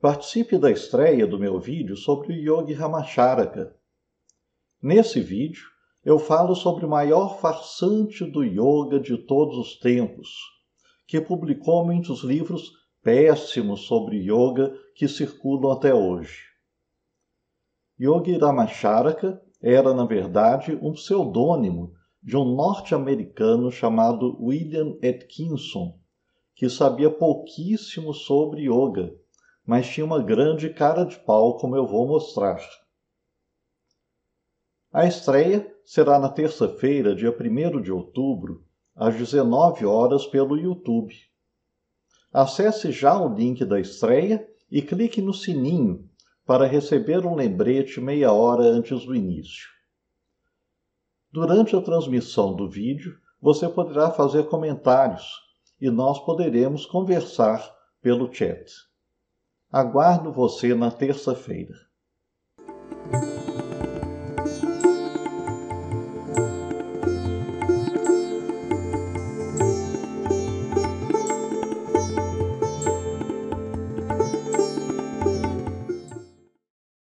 Participe da estreia do meu vídeo sobre Yogi Ramacharaka. Nesse vídeo, eu falo sobre o maior farsante do yoga de todos os tempos, que publicou muitos livros péssimos sobre yoga que circulam até hoje. Yogi Ramacharaka era, na verdade, um pseudônimo de um norte-americano chamado William Atkinson, que sabia pouquíssimo sobre yoga mas tinha uma grande cara de pau, como eu vou mostrar. A estreia será na terça-feira, dia 1 de outubro, às 19 horas pelo YouTube. Acesse já o link da estreia e clique no sininho para receber um lembrete meia hora antes do início. Durante a transmissão do vídeo, você poderá fazer comentários e nós poderemos conversar pelo chat. Aguardo você na terça-feira.